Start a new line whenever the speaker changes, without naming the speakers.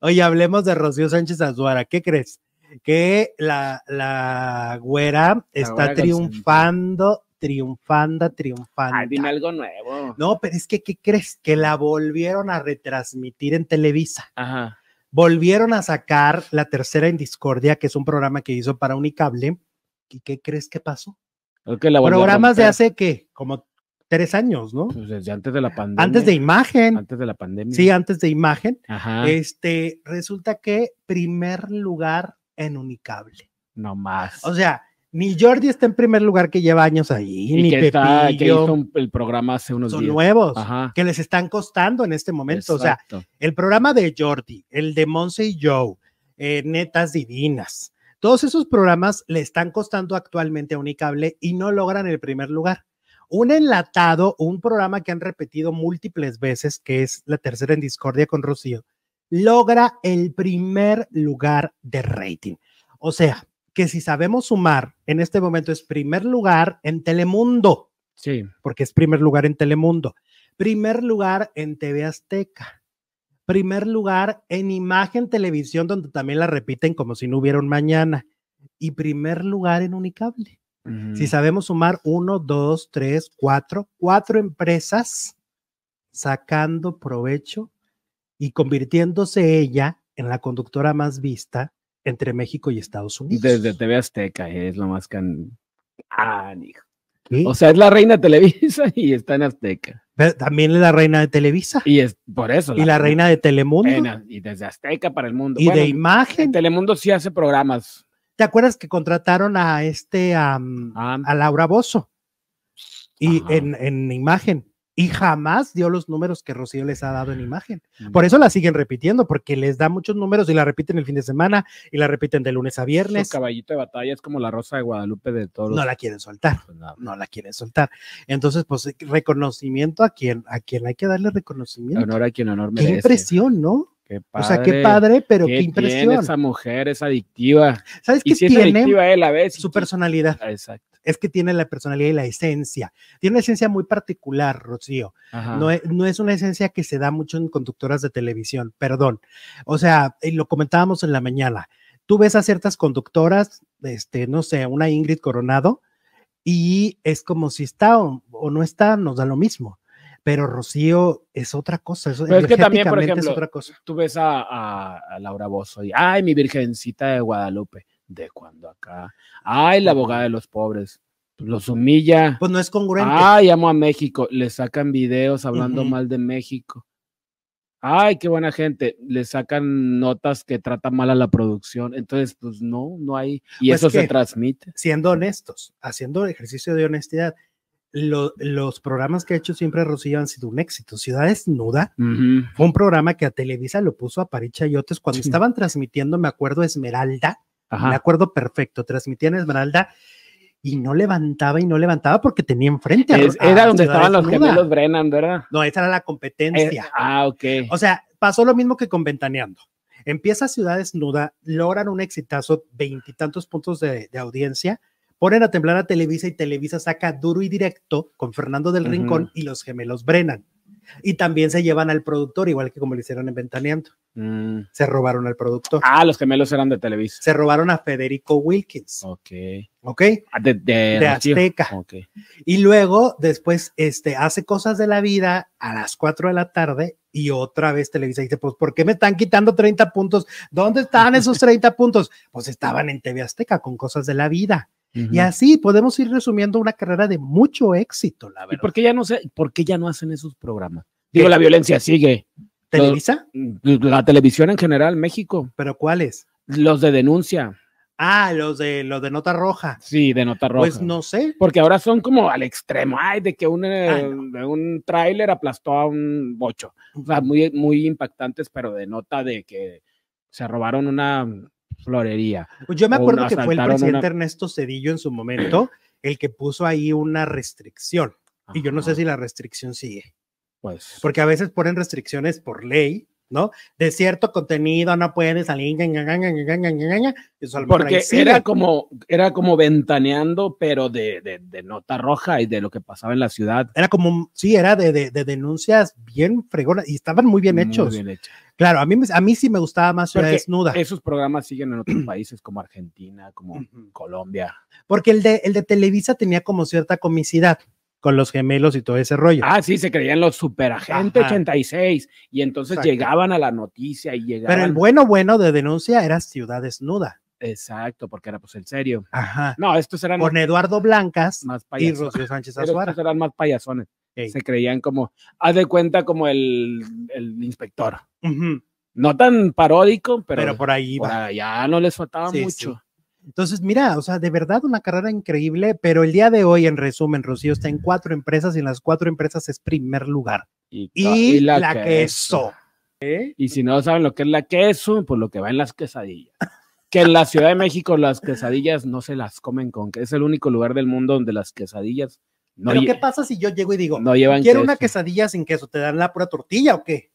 Oye, hablemos de Rocío Sánchez Azuara. ¿Qué crees? Que la, la güera está triunfando, triunfando, triunfando. dime
algo nuevo.
No, pero es que, ¿qué crees? Que la volvieron a retransmitir en Televisa. Ajá. Volvieron a sacar La Tercera en Discordia, que es un programa que hizo para Unicable. ¿Y qué crees que pasó?
Que la Programas de
hace, ¿qué? Como tres años, ¿no? Pues, desde antes de la pandemia. Antes de imagen. Antes de la pandemia. Sí, antes de imagen. Ajá. Este, resulta que primer lugar en Unicable. No más. O sea, ni Jordi está en primer lugar que lleva años ahí, ni que Pepillo. que hizo el programa hace unos son nuevos, que les están costando en este momento. O sea, el programa de Jordi, el de Monse y Joe, eh, Netas Divinas, todos esos programas le están costando actualmente a Unicable y no logran el primer lugar un enlatado, un programa que han repetido múltiples veces, que es la tercera en discordia con Rocío, logra el primer lugar de rating. O sea, que si sabemos sumar, en este momento es primer lugar en Telemundo. Sí. Porque es primer lugar en Telemundo. Primer lugar en TV Azteca. Primer lugar en Imagen Televisión, donde también la repiten como si no hubiera un mañana. Y primer lugar en Unicable. Si sabemos sumar uno, dos, tres, cuatro, cuatro empresas sacando provecho y convirtiéndose ella en la conductora más vista entre México y Estados Unidos.
Desde TV Azteca eh, es lo más can... O sea, es la reina de Televisa y está en Azteca.
Pero también es la reina de Televisa. Y es por eso. y la reina de Telemundo.
y desde Azteca para el mundo. Y de imagen. Telemundo sí hace programas.
¿Te acuerdas que contrataron a este, ah. a Laura Bozo? Y en, imagen. Y jamás dio los números que Rocío les ha dado en imagen. Mm. Por eso la siguen repitiendo, porque les da muchos números y la repiten el fin de semana y la repiten de lunes a viernes. un
caballito de batalla es como la rosa de
Guadalupe de todos. No la quieren soltar. Pues no la quieren soltar. Entonces, pues reconocimiento a quien, a quien hay que darle reconocimiento. Honor a quien honor merece. Qué impresión, ¿no? Qué padre, o sea, qué padre, pero qué, qué impresión. esa mujer es adictiva. ¿Sabes qué tiene? Eh, su personalidad. Ah, exacto. Es que tiene la personalidad y la esencia. Tiene una esencia muy particular, Rocío. No es, una esencia que se da mucho en conductoras de televisión, perdón. O sea, lo comentábamos en la mañana. Tú ves a ciertas conductoras, este, no sé, una Ingrid Coronado, y es como si está o no está, nos da lo mismo pero Rocío es otra cosa. pero es que también, por ejemplo, es otra
cosa. tú ves a, Laura Bozo y,
ay, mi virgencita de Guadalupe,
de cuando acá, ay, la abogada de los pobres, los humilla. Pues no es congruente. Ay, amo a México, le sacan videos hablando mal de México. Ay, qué buena gente. Le sacan notas que tratan mal a la producción. Entonces, pues no, no hay. Y pues eso se transmite.
Siendo honestos, haciendo ejercicio de honestidad, los programas que ha hecho siempre Rocío han sido un éxito. Ciudad Desnuda fue un programa que a Televisa lo puso a Paricha cuando estaban transmitiendo, me acuerdo, Esmeralda. Me acuerdo perfecto, transmitían Esmeralda y no levantaba y no levantaba porque tenía enfrente. era donde estaban los gemelos Brennan, ¿verdad? No, esa era la competencia. Eh, ah, ok. O sea, pasó lo mismo que con Ventaneando. Empieza Ciudad Nuda, logran un exitazo, veintitantos puntos de, audiencia, ponen a temblar a Televisa y Televisa saca duro y directo con Fernando del Rincón y los gemelos brenan. Y también se llevan al productor, igual que como lo hicieron en Ventaneando. Mm. Se robaron al productor. Ah, los gemelos eran de Televisa. Se robaron a Federico Wilkins. Ok. Ok. Ah, de, Azteca. Okay. Y luego, después, este, hace cosas de la vida a las 4 de la tarde y otra vez Televisa dice, pues, ¿por qué me están quitando 30 puntos? ¿Dónde están esos 30 puntos? Pues estaban en TV Azteca con cosas de la vida. Y así podemos ir resumiendo una carrera de mucho éxito, la verdad. ¿Y por qué ya no, sé por ya no hacen esos programas?
Digo, la violencia sigue. ¿Televisa? Mm, la, televisión en general, México. ¿Pero cuáles? Los de denuncia.
Ah, los de los de nota roja.
Sí, de nota roja. Pues no sé. Porque ahora son como al extremo, ay, de que un, eh,
ah,
tráiler aplastó a un bocho. O sea, muy, muy impactantes, pero de nota de que se
robaron una florería.
Pues yo me acuerdo que fue el presidente Ernesto
Cedillo en su momento el que puso ahí una restricción. Y yo no sé si la restricción sigue. Pues. Porque a veces ponen restricciones por ley ¿no? De cierto contenido no puede salir. Eso Porque era como, era como
ventaneando, pero de, nota roja y de lo que pasaba en la ciudad.
Era como, sí, era de, denuncias bien fregonas y estaban muy bien hechos. Claro, a mí, a mí sí me gustaba más Ciudad Desnuda.
Esos programas siguen en otros países como Argentina, como Colombia.
Porque el el de Televisa tenía como cierta comicidad con los gemelos y todo ese rollo. Ah, sí, se
creían los superagentes 86 y entonces llegaban a la noticia y llegaban. Pero el bueno
bueno de denuncia era Ciudad Desnuda.
Exacto, porque era pues el serio. Ajá. No,
estos eran con Eduardo Blancas y Rocío Sánchez Azuara. Estos
eran más payasones. Se creían como, haz de cuenta como el, inspector. No tan paródico, pero, pero por ahí iba. Ya no les faltaba mucho.
Entonces, mira, o sea, de verdad una carrera increíble, pero el día de hoy, en resumen, Rocío está en cuatro empresas y en las cuatro empresas es primer lugar.
Y, la, queso. ¿Eh? Y si no saben lo que es la queso, pues lo que va en las quesadillas. que en la Ciudad de México las quesadillas no se las comen con, que es el único lugar del mundo donde las quesadillas no Pero ¿qué
pasa si yo llego y digo, quiero una quesadilla sin queso? ¿Te dan la pura tortilla o qué?